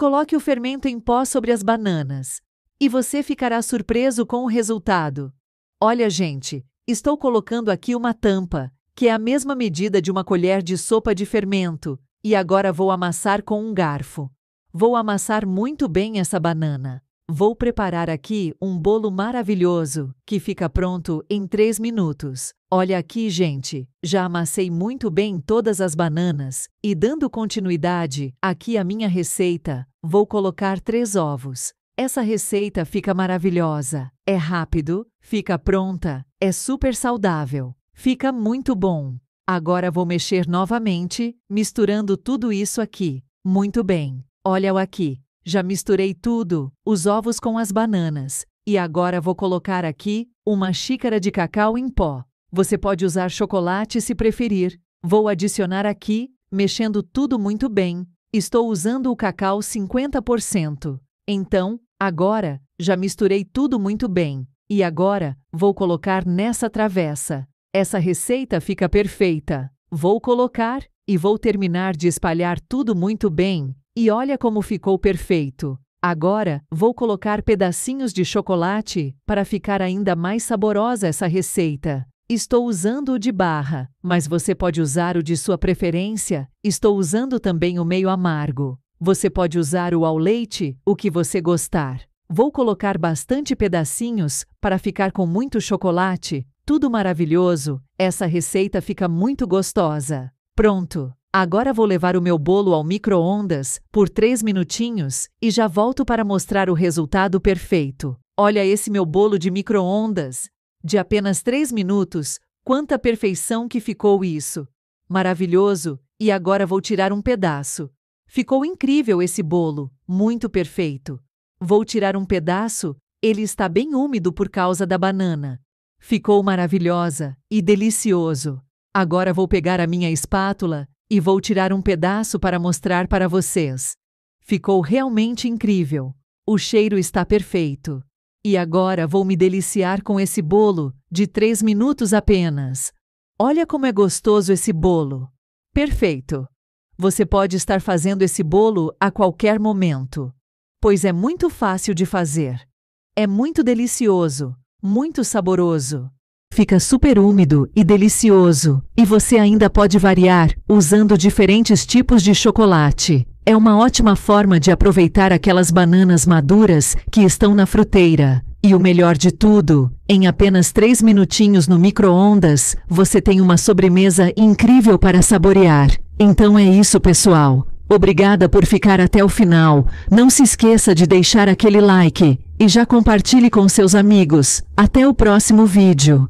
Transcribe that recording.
Coloque o fermento em pó sobre as bananas. E você ficará surpreso com o resultado. Olha, gente, estou colocando aqui uma tampa, que é a mesma medida de uma colher de sopa de fermento, e agora vou amassar com um garfo. Vou amassar muito bem essa banana. Vou preparar aqui um bolo maravilhoso, que fica pronto em 3 minutos. Olha aqui, gente, já amassei muito bem todas as bananas e dando continuidade aqui a minha receita, Vou colocar três ovos. Essa receita fica maravilhosa. É rápido, fica pronta, é super saudável. Fica muito bom. Agora vou mexer novamente, misturando tudo isso aqui. Muito bem. Olha-o aqui. Já misturei tudo, os ovos com as bananas. E agora vou colocar aqui uma xícara de cacau em pó. Você pode usar chocolate se preferir. Vou adicionar aqui, mexendo tudo muito bem, Estou usando o cacau 50%. Então, agora, já misturei tudo muito bem. E agora, vou colocar nessa travessa. Essa receita fica perfeita. Vou colocar e vou terminar de espalhar tudo muito bem. E olha como ficou perfeito. Agora, vou colocar pedacinhos de chocolate para ficar ainda mais saborosa essa receita. Estou usando o de barra, mas você pode usar o de sua preferência. Estou usando também o meio amargo. Você pode usar o ao leite, o que você gostar. Vou colocar bastante pedacinhos para ficar com muito chocolate. Tudo maravilhoso. Essa receita fica muito gostosa. Pronto. Agora vou levar o meu bolo ao micro-ondas por 3 minutinhos e já volto para mostrar o resultado perfeito. Olha esse meu bolo de micro-ondas. De apenas três minutos, quanta perfeição que ficou isso! Maravilhoso, e agora vou tirar um pedaço. Ficou incrível esse bolo, muito perfeito. Vou tirar um pedaço, ele está bem úmido por causa da banana. Ficou maravilhosa e delicioso. Agora vou pegar a minha espátula e vou tirar um pedaço para mostrar para vocês. Ficou realmente incrível. O cheiro está perfeito. E agora vou me deliciar com esse bolo, de três minutos apenas. Olha como é gostoso esse bolo. Perfeito! Você pode estar fazendo esse bolo a qualquer momento, pois é muito fácil de fazer. É muito delicioso, muito saboroso. Fica super úmido e delicioso, e você ainda pode variar usando diferentes tipos de chocolate. É uma ótima forma de aproveitar aquelas bananas maduras que estão na fruteira. E o melhor de tudo, em apenas 3 minutinhos no micro-ondas, você tem uma sobremesa incrível para saborear. Então é isso, pessoal. Obrigada por ficar até o final. Não se esqueça de deixar aquele like e já compartilhe com seus amigos. Até o próximo vídeo.